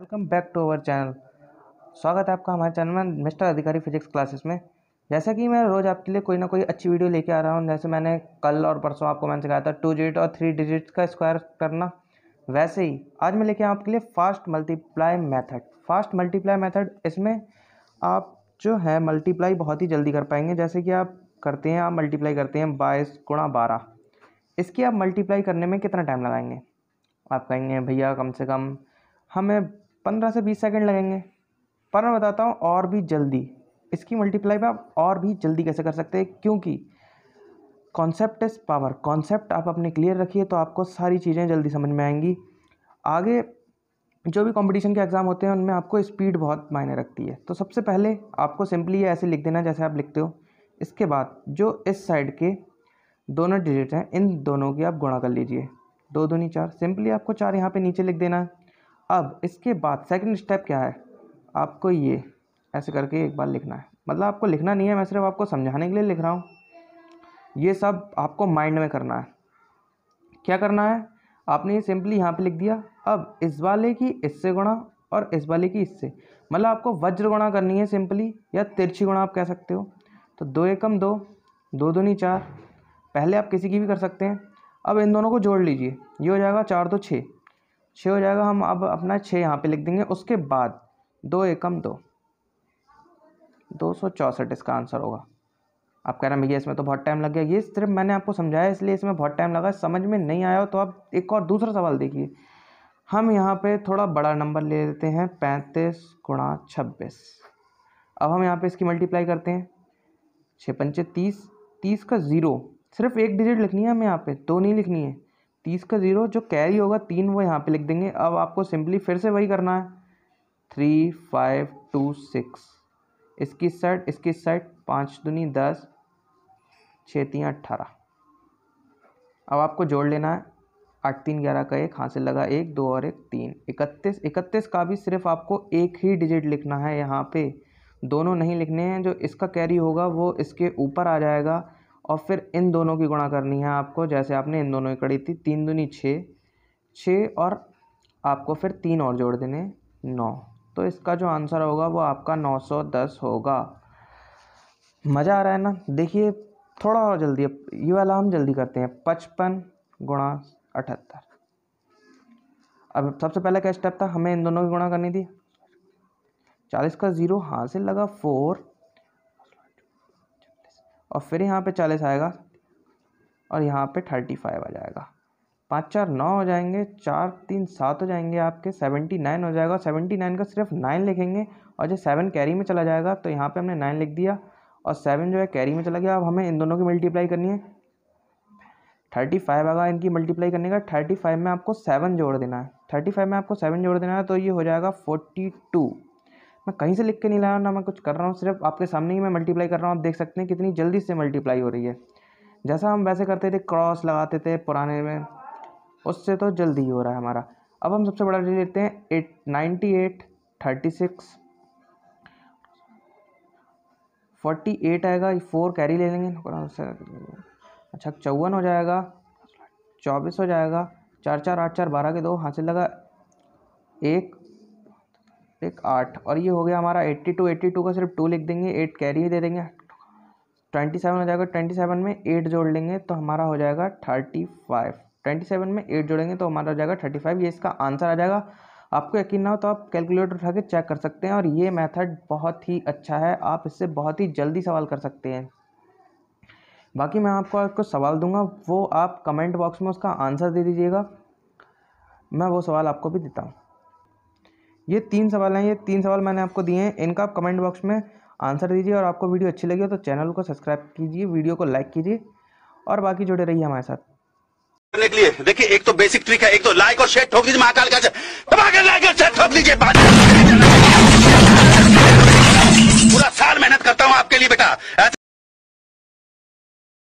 welcome back to our channel स्वागत है आपका हमारे चैनल में मिस्टर अधिकारी फिजिक्स क्लासेस में जैसा कि मैं रोज़ आपके लिए कोई ना कोई अच्छी वीडियो लेके आ रहा हूँ जैसे मैंने कल और परसों आपको मैंने सिखाया था टू डिजिट और थ्री डिजिट का स्क्वायर करना वैसे ही आज मैं लेके आया आपके लिए fast multiply method fast multiply method इसमें आप जो है मल्टीप्लाई बहुत ही जल्दी कर पाएंगे जैसे कि आप करते हैं आप मल्टीप्लाई करते हैं बाईस गुणा बारह इसकी आप मल्टीप्लाई करने में कितना टाइम लगाएंगे आप कहेंगे भैया कम से कम हमें पंद्रह से बीस सेकेंड लगेंगे पर मैं बताता हूँ और भी जल्दी इसकी मल्टीप्लाई में आप और भी जल्दी कैसे कर सकते हैं क्योंकि कॉन्सेप्ट इज़ पावर कॉन्सेप्ट आप अपने क्लियर रखिए तो आपको सारी चीज़ें जल्दी समझ में आएंगी आगे जो भी कंपटीशन के एग्ज़ाम होते हैं उनमें आपको स्पीड बहुत मायने रखती है तो सबसे पहले आपको सिंपली ये ऐसे लिख देना जैसे आप लिखते हो इसके बाद जो इस साइड के दोनों डिजिट हैं इन दोनों की आप गुणा कर लीजिए दो दो नहीं चार सिंपली आपको चार यहाँ पे नीचे लिख देना है अब इसके बाद सेकंड स्टेप क्या है आपको ये ऐसे करके एक बार लिखना है मतलब आपको लिखना नहीं है मैं सिर्फ आपको समझाने के लिए लिख रहा हूँ ये सब आपको माइंड में करना है क्या करना है आपने ये सिंपली यहाँ पे लिख दिया अब इस वाले की इससे गुणा और इस वाले की इससे मतलब आपको वज्र गुणा करनी है सिंपली या तिरछी गुणा आप कह सकते हो तो दो एकम दो दो दूनी चार पहले आप किसी की भी कर सकते हैं अब इन दोनों को जोड़ लीजिए ये हो जाएगा चार दो छः छः हो जाएगा हम अब अपना छः यहाँ पे लिख देंगे उसके बाद दो एकम दो दो सौ चौंसठ इसका आंसर होगा आप कह रहे हैं भैया इसमें तो बहुत टाइम लग गया ये सिर्फ मैंने आपको समझाया इसलिए इसमें बहुत टाइम लगा समझ में नहीं आया हो तो आप एक और दूसरा सवाल देखिए हम यहाँ पे थोड़ा बड़ा नंबर ले लेते हैं पैंतीस गुणा छब्बीस अब हम यहाँ पे इसकी मल्टीप्लाई करते हैं छः पंचे तीस तीस का ज़ीरो सिर्फ एक डिजिट लिखनी है हमें यहाँ पे दो नहीं लिखनी है तीस का ज़ीरो जो कैरी होगा तीन वो यहाँ पे लिख देंगे अब आपको सिंपली फिर से वही करना है थ्री फाइव टू सिक्स इसकी साइड इसकी साइड पाँच दुनी दस छतियाँ अट्ठारह अब आपको जोड़ लेना है आठ तीन ग्यारह का एक हाँ से लगा एक दो और एक तीन इकतीस इकतीस का भी सिर्फ आपको एक ही डिजिट लिखना है यहाँ पे दोनों नहीं लिखने हैं जो इसका कैरी होगा वो इसके ऊपर आ जाएगा और फिर इन दोनों की गुणा करनी है आपको जैसे आपने इन दोनों की करी थी तीन दूनी छः छः और आपको फिर तीन और जोड़ देने नौ तो इसका जो आंसर होगा वो आपका नौ सौ दस होगा मज़ा आ रहा है ना देखिए थोड़ा और जल्दी ये वाला हम जल्दी करते हैं पचपन गुणा अठहत्तर अब सबसे पहला क्या स्टेप था हमें इन दोनों की गुणा करनी थी चालीस का ज़ीरो हाँ से लगा फोर और फिर यहाँ पे चालीस आएगा और यहाँ पे थर्टी फाइव आ जाएगा पाँच चार नौ हो जाएंगे चार तीन सात हो जाएंगे आपके सेवेंटी नाइन हो जाएगा सेवेंटी नाइन का सिर्फ नाइन लिखेंगे और जो सेवन कैरी में चला जाएगा तो यहाँ पे हमने नाइन लिख दिया और सेवन जो है कैरी में चला गया अब हमें इन दोनों की मल्टीप्लाई करनी है थर्टी फाइव आएगा इनकी मल्टीप्लाई करने का थर्टी फाइव में आपको सेवन जोड़ देना है थर्टी फाइव में आपको सेवन जोड़ देना है तो ये हो जाएगा फोर्टी टू मैं कहीं से लिख के नहीं लाया ना मैं कुछ कर रहा हूँ सिर्फ आपके सामने ही मैं मल्टीप्लाई कर रहा हूँ आप देख सकते हैं कितनी जल्दी से मल्टीप्लाई हो रही है जैसा हम वैसे करते थे क्रॉस लगाते थे पुराने में उससे तो जल्दी ही हो रहा है हमारा अब हम सबसे बड़ा ले लेते हैं eight ninety eight thirty six forty eight आएगा फोर कैरी ले लेंगे अच्छा चौवन हो जाएगा चौबीस हो जाएगा चार चार आठ चार बारह के दो हासिल लगा एक एक आठ और ये हो गया हमारा एट्टी टू एट्टी टू का सिर्फ टू लिख देंगे एट कैरी ही दे देंगे ट्वेंटी सेवन हो जाएगा ट्वेंटी सेवन में एट जोड़ लेंगे तो हमारा हो जाएगा थर्टी फाइव ट्वेंटी सेवन में एट जोड़ेंगे तो हमारा हो जाएगा थर्टी फाइव ये इसका आंसर आ जाएगा आपको यकीन ना हो तो आप कैलकुलेटर उठा के चेक कर सकते हैं और ये मेथड बहुत ही अच्छा है आप इससे बहुत ही जल्दी सवाल कर सकते हैं बाकी मैं आपको कुछ सवाल दूंगा वो आप कमेंट बॉक्स में उसका आंसर दे दीजिएगा मैं वो सवाल आपको भी देता हूँ ये तीन सवाल हैं ये तीन सवाल मैंने आपको दिए हैं इनका आप कमेंट बॉक्स में आंसर दीजिए और आपको वीडियो अच्छी लगी हो तो चैनल को सब्सक्राइब कीजिए वीडियो को लाइक कीजिए और बाकी जुड़े रहिए हमारे साथ करने के लिए देखिए एक तो बेसिक ट्रिक है एक तो लाइक और शेयर ठोक दीजिए महाकाल का दीजिए